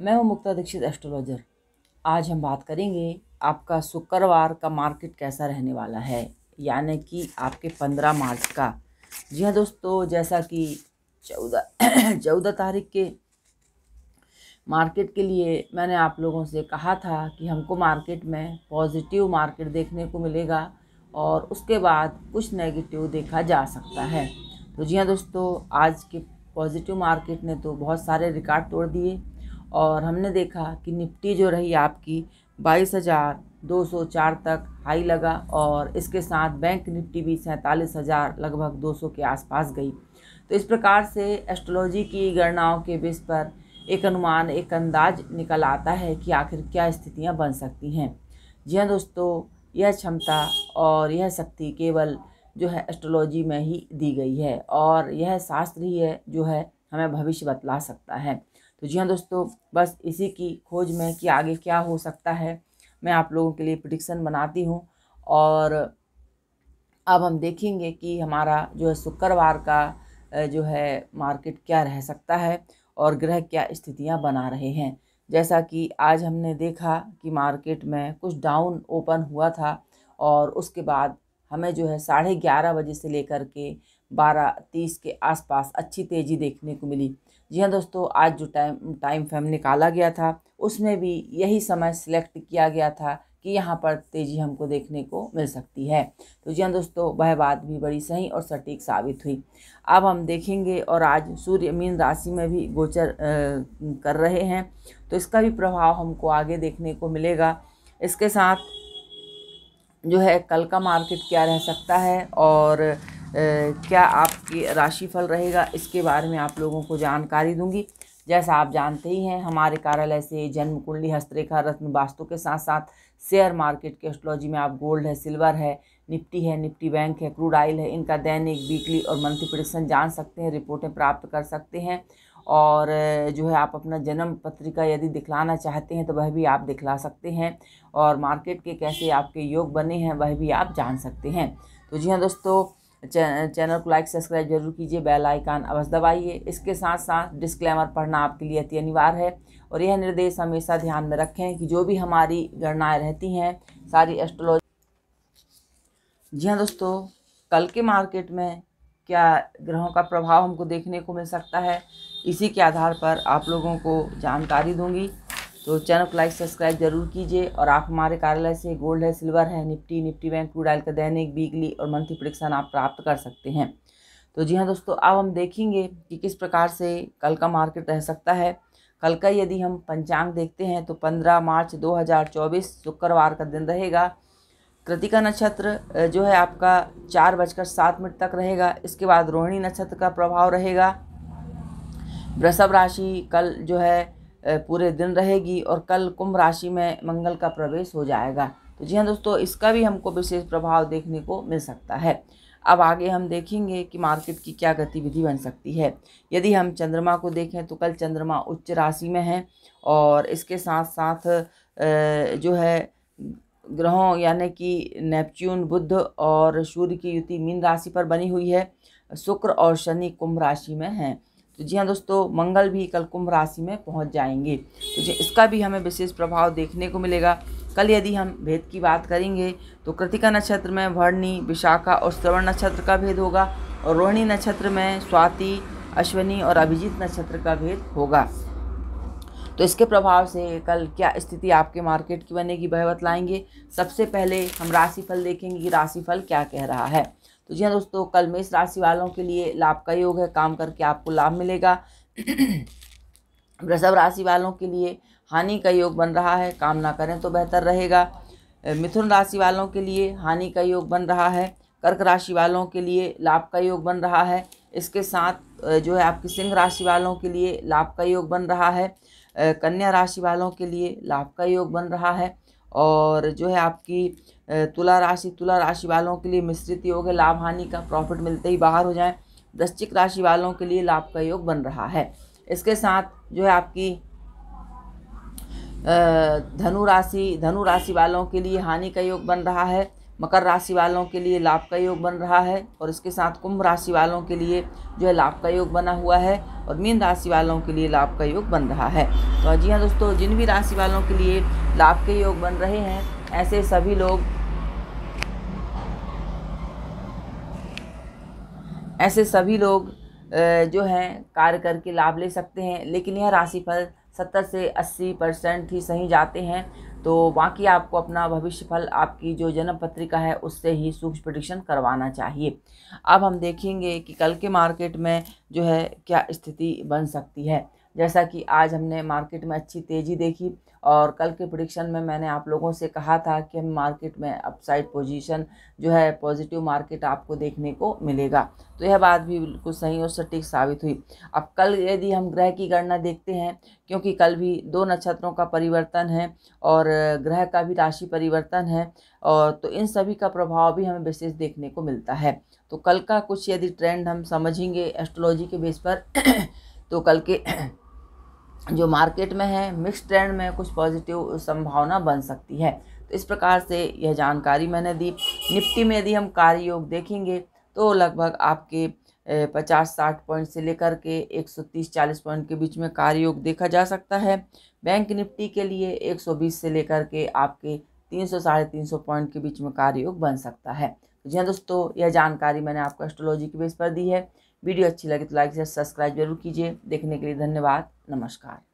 मैं हूं मुक्ता दीक्षित एस्ट्रोलॉजर आज हम बात करेंगे आपका शुक्रवार का मार्केट कैसा रहने वाला है यानी कि आपके पंद्रह मार्च का जी हाँ दोस्तों जैसा कि चौदह चौदह तारीख के मार्केट के लिए मैंने आप लोगों से कहा था कि हमको मार्केट में पॉजिटिव मार्केट देखने को मिलेगा और उसके बाद कुछ नेगेटिव देखा जा सकता है तो जी हाँ दोस्तों आज के पॉजिटिव मार्केट ने तो बहुत सारे रिकॉर्ड तोड़ दिए और हमने देखा कि निफ्टी जो रही आपकी बाईस हज़ार दो सौ चार तक हाई लगा और इसके साथ बैंक निफ्टी भी सैंतालीस हज़ार लगभग दो सौ के आसपास गई तो इस प्रकार से एस्ट्रोलॉजी की गणनाओं के बेस पर एक अनुमान एक अंदाज निकल आता है कि आखिर क्या स्थितियां बन सकती हैं जी हाँ दोस्तों यह क्षमता और यह शक्ति केवल जो है एस्ट्रोलॉजी में ही दी गई है और यह शास्त्र ही है जो है हमें भविष्य बतला सकता है तो जी हाँ दोस्तों बस इसी की खोज में कि आगे क्या हो सकता है मैं आप लोगों के लिए प्रडिक्शन बनाती हूँ और अब हम देखेंगे कि हमारा जो है शुक्रवार का जो है मार्केट क्या रह सकता है और ग्रह क्या स्थितियाँ बना रहे हैं जैसा कि आज हमने देखा कि मार्केट में कुछ डाउन ओपन हुआ था और उसके बाद हमें जो है साढ़े ग्यारह बजे से लेकर के बारह तीस के आसपास अच्छी तेज़ी देखने को मिली जी हाँ दोस्तों आज जो टाइम टाइम फ्रेम निकाला गया था उसमें भी यही समय सिलेक्ट किया गया था कि यहाँ पर तेज़ी हमको देखने को मिल सकती है तो जी हाँ दोस्तों वह बात भी बड़ी सही और सटीक साबित हुई अब हम देखेंगे और आज सूर्य मीन राशि में भी गोचर आ, कर रहे हैं तो इसका भी प्रभाव हमको आगे देखने को मिलेगा इसके साथ जो है कल का मार्केट क्या रह सकता है और क्या आपकी राशिफल रहेगा इसके बारे में आप लोगों को जानकारी दूंगी जैसा आप जानते ही हैं हमारे कार्यालय से जन्म कुंडली हस्तरेखा रत्न वास्तु के साथ साथ शेयर मार्केट के एस्ट्रोलॉजी में आप गोल्ड है सिल्वर है निफ्टी है निफ्टी बैंक है क्रूड आयल है इनका दैनिक वीकली और मंथली प्रोडिक्शन जान सकते हैं रिपोर्टें प्राप्त कर सकते हैं और जो है आप अपना जन्म पत्रिका यदि दिखलाना चाहते हैं तो वह भी आप दिखला सकते हैं और मार्केट के कैसे आपके योग बने हैं वह भी आप जान सकते हैं तो जी हाँ दोस्तों चैनल को लाइक सब्सक्राइब जरूर कीजिए बेल आइकान अवश्य दबाइए इसके साथ साथ डिस्क्लेमर पढ़ना आपके लिए अति अनिवार्य है और यह निर्देश हमेशा ध्यान में रखें कि जो भी हमारी गणनाएँ रहती हैं सारी एस्ट्रोलॉजी जी हाँ दोस्तों कल के मार्केट में क्या ग्रहों का प्रभाव हमको देखने को मिल सकता है इसी के आधार पर आप लोगों को जानकारी दूंगी तो चैनल को लाइक सब्सक्राइब जरूर कीजिए और आप हमारे कार्यालय से गोल्ड है सिल्वर है निफ्टी निफ्टी बैंक टू ऑयल का दैनिक वीकली और मंथली प्रिक्शन आप प्राप्त कर सकते हैं तो जी हाँ दोस्तों अब हम देखेंगे कि किस प्रकार से कल का मार्केट रह सकता है कल का यदि हम पंचांग देखते हैं तो पंद्रह मार्च दो शुक्रवार का दिन रहेगा कृतिका नक्षत्र जो है आपका चार बजकर सात मिनट तक रहेगा इसके बाद रोहिणी नक्षत्र का प्रभाव रहेगा वृषभ राशि कल जो है पूरे दिन रहेगी और कल कुंभ राशि में मंगल का प्रवेश हो जाएगा तो जी हाँ दोस्तों इसका भी हमको विशेष प्रभाव देखने को मिल सकता है अब आगे हम देखेंगे कि मार्केट की क्या गतिविधि बन सकती है यदि हम चंद्रमा को देखें तो कल चंद्रमा उच्च राशि में है और इसके साथ साथ जो है ग्रहों यानी कि नेपच्यून बुद्ध और सूर्य की युति मीन राशि पर बनी हुई है शुक्र और शनि कुंभ राशि में हैं तो जी हाँ दोस्तों मंगल भी कल कुंभ राशि में पहुंच जाएंगे तो जी इसका भी हमें विशेष प्रभाव देखने को मिलेगा कल यदि हम भेद की बात करेंगे तो कृतिका नक्षत्र में भरणी विशाखा और श्रवण नक्षत्र का भेद होगा और रोहिणी नक्षत्र में स्वाति अश्वनी और अभिजीत नक्षत्र का भेद होगा तो इसके प्रभाव से कल क्या स्थिति आपके मार्केट की बनेगी वह बतलाएंगे सबसे पहले हम राशिफल देखेंगे कि राशिफल क्या कह रहा है तो जी हाँ दोस्तों कल मेष राशि वालों के लिए लाभ का योग है काम करके आपको लाभ मिलेगा वृषभ राशि वालों के लिए हानि का योग बन रहा है काम ना करें तो बेहतर रहेगा मिथुन राशि वालों के लिए हानि का योग बन रहा है कर्क राशि वालों के लिए लाभ का योग बन रहा है इसके साथ जो है आपकी सिंह राशि वालों के लिए लाभ का योग बन रहा है कन्या राशि वालों के लिए लाभ का योग बन रहा है और जो है आपकी तुला राशि तुला राशि वालों के लिए मिश्रित योग है लाभ हानि का प्रॉफिट मिलते ही बाहर हो जाए वृश्चिक राशि वालों के लिए लाभ का योग बन रहा है इसके साथ जो है आपकी धनु राशि धनु राशि वालों के लिए हानि का योग बन रहा है मकर राशि वालों के लिए लाभ का योग बन रहा है और इसके साथ कुंभ राशि वालों के लिए जो है लाभ का योग बना हुआ है और मीन राशि वालों के लिए लाभ का योग बन रहा है तो जी हाँ दोस्तों जिन भी राशि वालों के लिए लाभ के योग बन रहे हैं ऐसे सभी लोग ऐसे सभी लोग जो हैं कार्य करके लाभ ले सकते हैं लेकिन यह राशिफल सत्तर से अस्सी परसेंट ही सही जाते हैं तो बाकी आपको अपना भविष्यफल आपकी जो जन्म पत्रिका है उससे ही सूक्ष्म प्रडिक्शन करवाना चाहिए अब हम देखेंगे कि कल के मार्केट में जो है क्या स्थिति बन सकती है जैसा कि आज हमने मार्केट में अच्छी तेज़ी देखी और कल के प्रोडिक्शन में मैंने आप लोगों से कहा था कि हम मार्केट में अपसाइड पोजीशन जो है पॉजिटिव मार्केट आपको देखने को मिलेगा तो यह बात भी बिल्कुल सही और सटीक साबित हुई अब कल यदि हम ग्रह की गणना देखते हैं क्योंकि कल भी दो नक्षत्रों का परिवर्तन है और ग्रह का भी राशि परिवर्तन है और तो इन सभी का प्रभाव भी हमें विशेष देखने को मिलता है तो कल का कुछ यदि ट्रेंड हम समझेंगे एस्ट्रोलॉजी के बेस पर तो कल के जो मार्केट में है मिक्स ट्रेंड में कुछ पॉजिटिव संभावना बन सकती है तो इस प्रकार से यह जानकारी मैंने दी निफ्टी में यदि हम कार्य योग देखेंगे तो लगभग आपके पचास साठ पॉइंट से लेकर के एक सौ तीस चालीस पॉइंट के बीच में कार्य योग देखा जा सकता है बैंक निफ्टी के लिए एक सौ बीस से लेकर के आपके तीन सौ साढ़े तीन सौ पॉइंट के बीच में कार्य योग बन सकता है तो जी हाँ दोस्तों यह जानकारी मैंने आपको एस्ट्रोलॉजी के बेस पर दी है वीडियो अच्छी लगे तो लाइक से सब्सक्राइब जरूर कीजिए देखने के लिए धन्यवाद नमस्कार